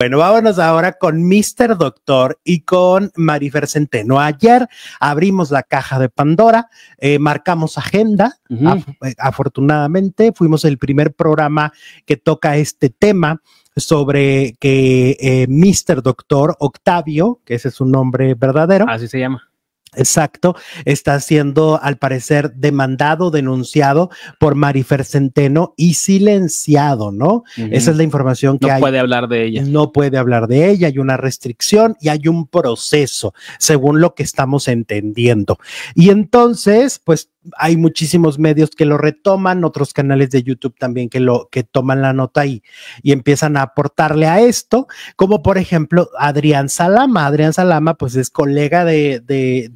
Bueno, vámonos ahora con Mr. Doctor y con Marifer Centeno. Ayer abrimos la caja de Pandora, eh, marcamos agenda, eh, afortunadamente fuimos el primer programa que toca este tema sobre que eh, Mr. Doctor Octavio, que ese es su nombre verdadero. Así se llama Exacto, está siendo al parecer demandado, denunciado por Marifer Centeno y silenciado, ¿no? Esa es la información que hay. No puede hablar de ella. No puede hablar de ella, hay una restricción y hay un proceso, según lo que estamos entendiendo. Y entonces, pues hay muchísimos medios que lo retoman, otros canales de YouTube también que lo que toman la nota y, y empiezan a aportarle a esto, como por ejemplo Adrián Salama. Adrián Salama, pues es colega de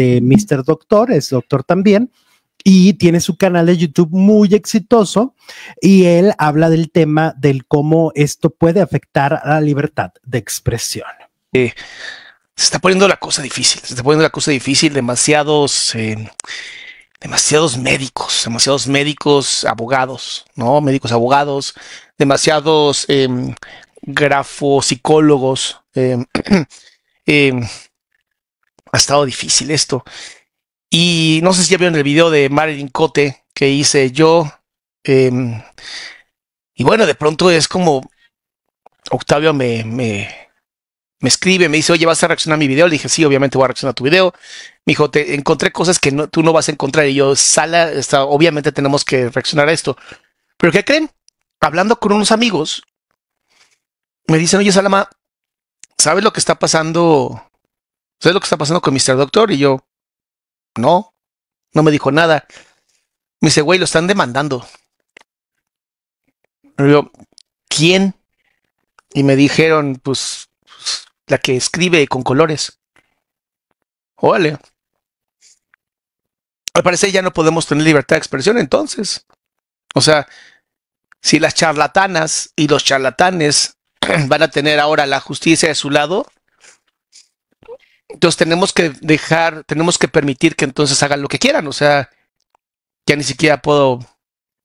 Mr. Doctor, es doctor también, y tiene su canal de YouTube muy exitoso y él habla del tema del cómo esto puede afectar a la libertad de expresión. Eh, se está poniendo la cosa difícil, se está poniendo la cosa difícil, demasiados... Eh, demasiados médicos, demasiados médicos abogados, ¿no? Médicos abogados, demasiados em, grafos, psicólogos, em, em, ha estado difícil esto. Y no sé si ya vieron el video de Marilyn Cote que hice yo. Em, y bueno, de pronto es como Octavio me, me, escribe, me dice, oye, ¿vas a reaccionar a mi video? Le dije, sí, obviamente voy a reaccionar a tu video. Me dijo, te encontré cosas que no, tú no vas a encontrar. Y yo, sala, está, obviamente tenemos que reaccionar a esto. Pero ¿qué creen? Hablando con unos amigos, me dicen, oye, Salama, ¿sabes lo que está pasando ¿Sabes lo que está pasando con Mr. Doctor? Y yo, no, no me dijo nada. Me dice, güey, lo están demandando. yo, ¿quién? Y me dijeron, pues, pues, la que escribe con colores. Órale. Al parecer ya no podemos tener libertad de expresión entonces. O sea, si las charlatanas y los charlatanes van a tener ahora la justicia de su lado, entonces tenemos que dejar, tenemos que permitir que entonces hagan lo que quieran. O sea, ya ni siquiera puedo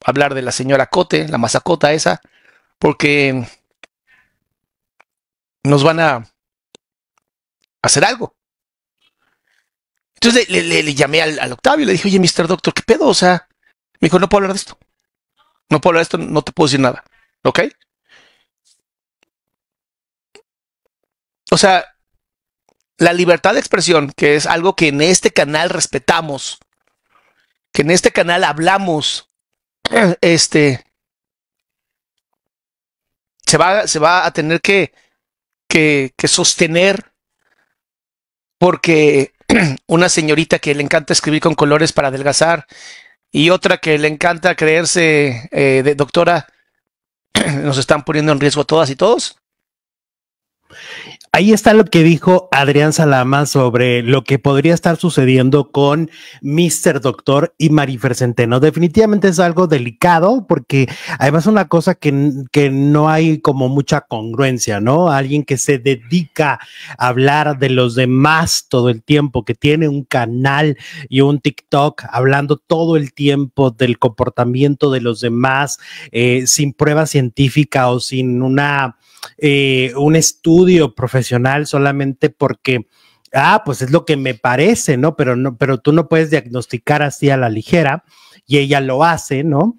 hablar de la señora Cote, la masacota esa, porque nos van a hacer algo. Entonces le, llamé al, al, Octavio le dije, oye, Mr. Doctor, ¿qué pedo? O sea, me dijo, no puedo hablar de esto. No puedo hablar de esto, no te puedo decir nada. ¿Ok? O sea, la libertad de expresión, que es algo que en este canal respetamos, que en este canal hablamos, este, se va, se va a tener que, que, sostener porque una señorita que le encanta escribir con colores para adelgazar y otra que le encanta creerse eh, de doctora, nos están poniendo en riesgo todas y todos. Ahí está lo que dijo Adrián Salama sobre lo que podría estar sucediendo con Mr. Doctor y Marifer Centeno. Definitivamente es algo delicado porque además es una cosa que, que no hay como mucha congruencia, ¿no? Alguien que se dedica a hablar de los demás todo el tiempo, que tiene un canal y un TikTok hablando todo el tiempo del comportamiento de los demás eh, sin prueba científica o sin una eh, un estudio profesional solamente porque, ah, pues es lo que me parece, ¿no? Pero, no, pero tú no puedes diagnosticar así a la ligera y ella lo hace, ¿no?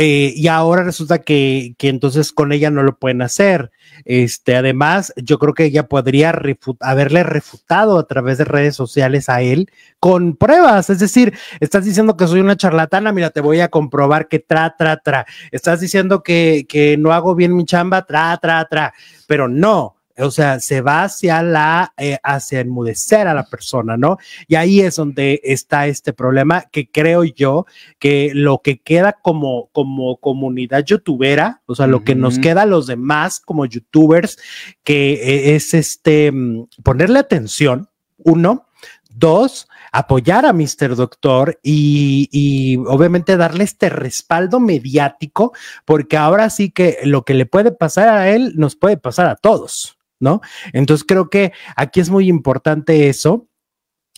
Eh, y ahora resulta que, que, entonces con ella no lo pueden hacer. Este, además, yo creo que ella podría haberle refutado a través de redes sociales a él con pruebas. Es decir, estás diciendo que soy una charlatana, mira, te voy a comprobar que tra, tra, tra. Estás diciendo que, que no hago bien mi chamba, tra, tra, tra. Pero no, o sea, se va hacia la, eh, hacia enmudecer a la persona, ¿no? Y ahí es donde está este problema que creo yo que lo que queda como, como comunidad youtubera, o sea, lo que nos queda a los demás como youtubers, que eh, es este, mm, ponerle atención, uno, dos, apoyar a Mr. Doctor y, obviamente darle este respaldo mediático, porque ahora sí que lo que le puede pasar a él nos puede pasar a todos. ¿no? Entonces creo que aquí es muy importante eso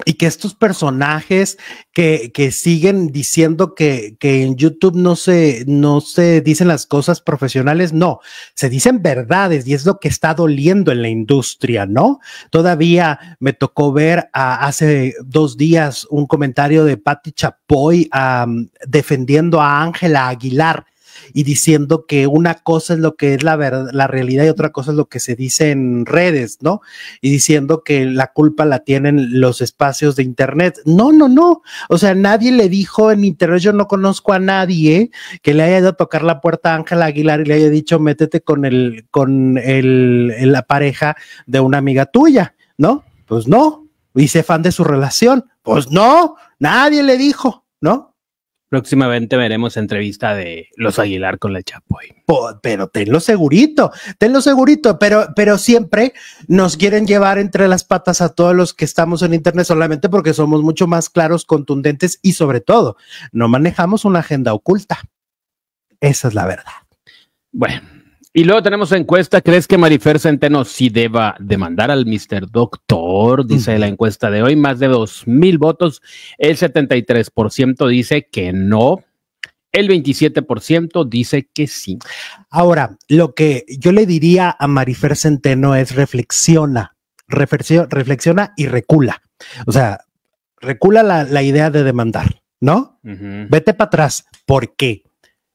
y que estos personajes que, que siguen diciendo que, que, en YouTube no se, no se dicen las cosas profesionales, no, se dicen verdades y es lo que está doliendo en la industria, ¿no? Todavía me tocó ver hace dos días un comentario de Patti Chapoy defendiendo a Ángela Aguilar y diciendo que una cosa es lo que es la verdad, la realidad y otra cosa es lo que se dice en redes, ¿no? Y diciendo que la culpa la tienen los espacios de internet. No, no, no. O sea, nadie le dijo en internet, yo no conozco a nadie que le haya ido a tocar la puerta a Ángela Aguilar y le haya dicho, métete con el, con el, la pareja de una amiga tuya, ¿no? Pues no. Hice fan de su relación. Pues no, nadie le dijo, ¿no? Próximamente veremos entrevista de los Aguilar con la Chapoy. Pero tenlo segurito, tenlo segurito, pero, pero siempre nos quieren llevar entre las patas a todos los que estamos en Internet solamente porque somos mucho más claros, contundentes y sobre todo, no manejamos una agenda oculta. Esa es la verdad. Bueno, y luego tenemos encuesta, ¿crees que Marifer Centeno sí deba demandar al Mr. Doctor? Dice la encuesta de hoy, más de dos mil votos, el 73% dice que no, el 27% dice que sí. Ahora, lo que yo le diría a Marifer Centeno es reflexiona, reflexiona y recula. O sea, recula la, idea de demandar, ¿no? Vete para atrás. ¿Por qué?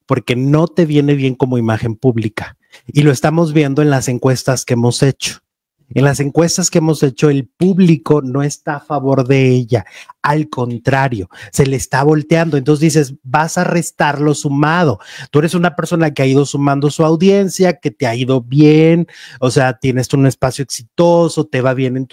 Porque no te viene bien como imagen pública. Y lo estamos viendo en las encuestas que hemos hecho. En las encuestas que hemos hecho, el público no está a favor de ella. Al contrario, se le está volteando. Entonces dices, vas a restarlo sumado. Tú eres una persona que ha ido sumando su audiencia, que te ha ido bien, o sea, tienes un espacio exitoso, te va bien en,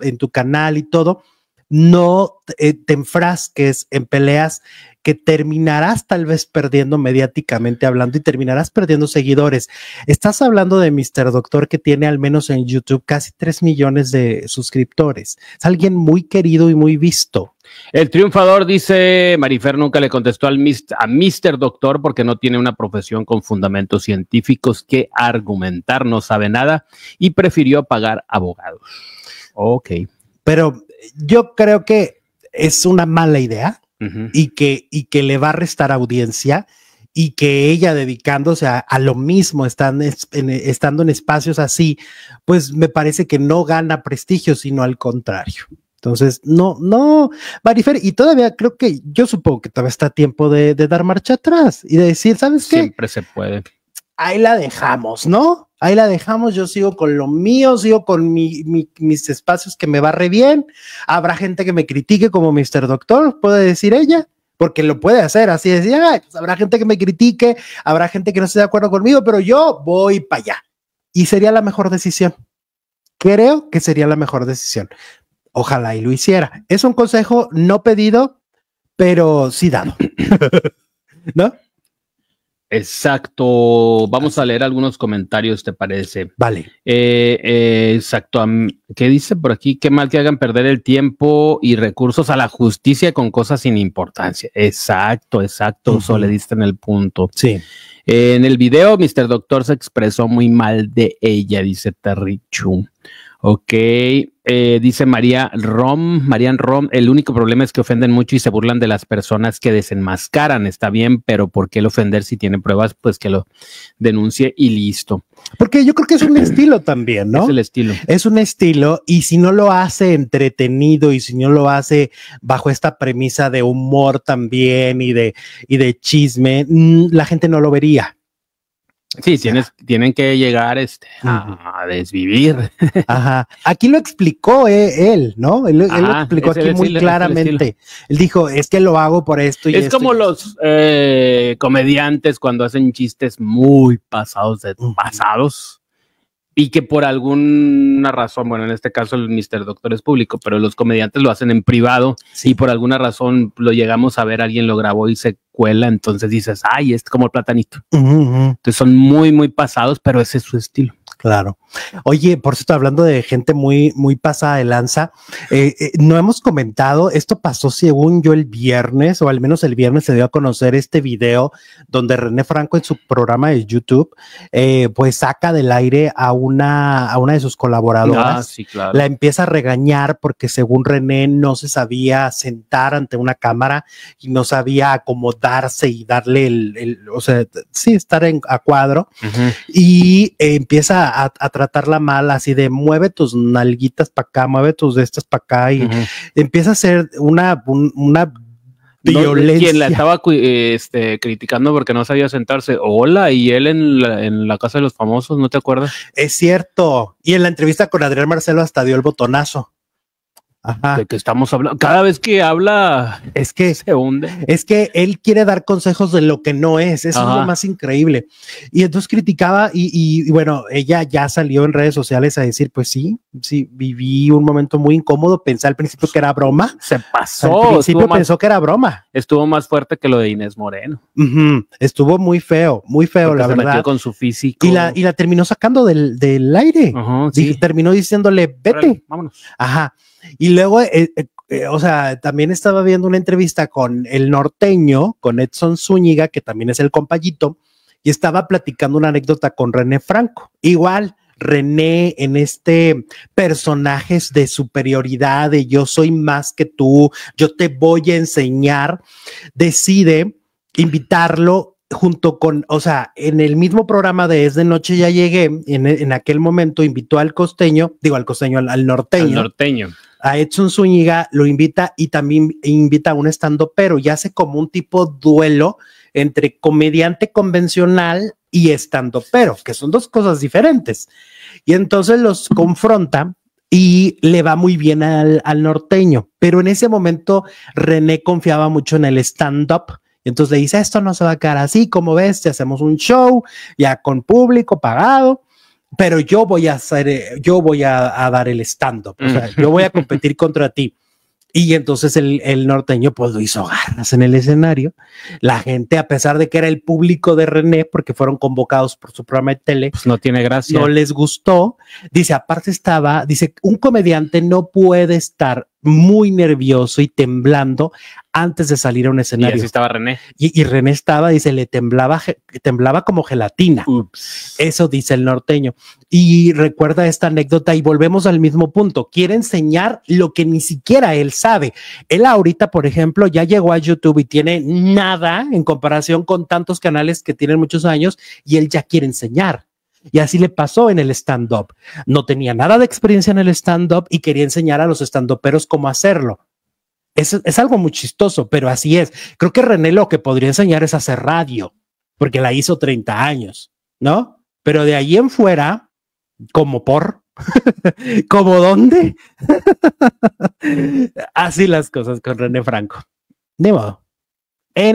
en tu canal y todo no eh, te enfrasques en peleas que terminarás tal vez perdiendo mediáticamente hablando y terminarás perdiendo seguidores. Estás hablando de Mr. Doctor que tiene al menos en YouTube casi 3 millones de suscriptores. Es alguien muy querido y muy visto. El triunfador dice, Marifer nunca le contestó al a Mr. Doctor porque no tiene una profesión con fundamentos científicos que argumentar, no sabe nada y prefirió pagar abogados. Ok. Pero yo creo que es una mala idea y, que, y que le va a restar audiencia y que ella dedicándose a, lo mismo, estando en espacios así, pues me parece que no gana prestigio, sino al contrario. Entonces, no, no, Marifer, y todavía creo que yo supongo que todavía está tiempo de, dar marcha atrás y de decir, ¿sabes qué? Siempre se puede. Ahí la dejamos, ¿no? Ahí la dejamos, yo sigo con lo mío, sigo con mis espacios que me va bien. Habrá gente que me critique como Mr. Doctor, puede decir ella, porque lo puede hacer, así decía. pues habrá gente que me critique, habrá gente que no esté de acuerdo conmigo, pero yo voy para allá. Y sería la mejor decisión. Creo que sería la mejor decisión. Ojalá y lo hiciera. Es un consejo no pedido, pero sí dado. ¿No? Exacto. Vamos a leer algunos comentarios, ¿te parece? Vale. Eh, eh, exacto. ¿Qué dice por aquí? Qué mal que hagan perder el tiempo y recursos a la justicia con cosas sin importancia. Exacto, exacto. Uh le diste en el punto. Sí. Eh, en el video, Mr. Doctor se expresó muy mal de ella, dice Terry Chu. Ok, eh, dice María Rom, Marian Rom, el único problema es que ofenden mucho y se burlan de las personas que desenmascaran, está bien, pero ¿por qué el ofender si tiene pruebas? Pues que lo denuncie y listo. Porque yo creo que es un estilo también, ¿no? Es el estilo. Es un estilo y si no lo hace entretenido y si no lo hace bajo esta premisa de humor también y de, y de chisme, mm, la gente no lo vería. Sí, tienes, tienen que llegar este, a, desvivir. Ajá. Aquí lo explicó eh, él, ¿no? Él, lo explicó aquí muy claramente. Él dijo, es que lo hago por esto y Es como los eh, comediantes cuando hacen chistes muy pasados de pasados y que por alguna razón, bueno, en este caso el Mr. Doctor es público, pero los comediantes lo hacen en privado y por alguna razón lo llegamos a ver, alguien lo grabó y se cuela, entonces dices, ay, es como el platanito. Entonces son muy, muy pasados, pero ese es su estilo. Claro. Oye, por cierto, hablando de gente muy, muy pasada de lanza, eh, eh, no hemos comentado, esto pasó según yo el viernes, o al menos el viernes se dio a conocer este video donde René Franco en su programa de YouTube, eh, pues saca del aire a una, a una de sus colaboradoras, ah, la empieza a regañar porque según René no se sabía sentar ante una cámara y no sabía acomodarse y darle el, o sea, sí, estar en, a cuadro y empieza a, a tratarla mal, así de mueve tus nalguitas para acá, mueve tus de estas para acá y empieza a ser una, una violencia. Quien la estaba eh, este, criticando porque no sabía sentarse. Hola, y él en la, en la Casa de los Famosos, ¿no te acuerdas? Es cierto. Y en la entrevista con Adrián Marcelo hasta dio el botonazo de que estamos hablando. Cada vez que habla, es que se hunde. Es que él quiere dar consejos de lo que no es. Eso es lo más increíble. Y entonces criticaba y, bueno, ella ya salió en redes sociales a decir, pues sí, sí, viví un momento muy incómodo. Pensé al principio que era broma. Se pasó. Al principio pensó que era broma. Estuvo más fuerte que lo de Inés Moreno. Estuvo muy feo, muy feo, la la se verdad. Metió con su físico. Y la, y la terminó sacando del, del aire. y terminó diciéndole, vete. vámonos. Ajá. Y luego, eh, eh, eh, o sea, también estaba viendo una entrevista con el norteño, con Edson Zúñiga, que también es el compayito, y estaba platicando una anécdota con René Franco. Igual, René en este personajes de superioridad, de yo soy más que tú, yo te voy a enseñar, decide invitarlo junto con, o sea, en el mismo programa de Es de Noche ya llegué, en, aquel momento invitó al costeño, digo al costeño, al norteño. Al norteño a Edson Zúñiga, lo invita y también invita a un estando, pero ya hace como un tipo duelo entre comediante convencional y estando, pero que son dos cosas diferentes. Y entonces los confronta y le va muy bien al, norteño, pero en ese momento René confiaba mucho en el stand-up. Entonces le dice, esto no se va a quedar así, como ves, te hacemos un show ya con público pagado pero yo voy a hacer, eh, yo voy a, dar el stand-up, yo voy a competir contra ti. Y entonces el, norteño pues lo hizo garras en el escenario. La gente, a pesar de que era el público de René, porque fueron convocados por su programa de tele, pues, no tiene gracia. No les gustó. Dice, aparte estaba, dice, un comediante no puede estar muy nervioso y temblando antes de salir a un escenario. Y René estaba René. Y, se René estaba, dice, le temblaba, temblaba como gelatina. Eso dice el norteño. Y recuerda esta anécdota y volvemos al mismo punto. Quiere enseñar lo que ni siquiera él sabe. Él ahorita, por ejemplo, ya llegó a YouTube y tiene nada en comparación con tantos canales que tienen muchos años y él ya quiere enseñar y así le pasó en el stand-up. No tenía nada de experiencia en el stand-up y quería enseñar a los stand-uperos cómo hacerlo. Es, algo muy chistoso, pero así es. Creo que René lo que podría enseñar es hacer radio, porque la hizo 30 años, ¿no? Pero de ahí en fuera, como por, como dónde, así las cosas con René Franco. De modo. Eh,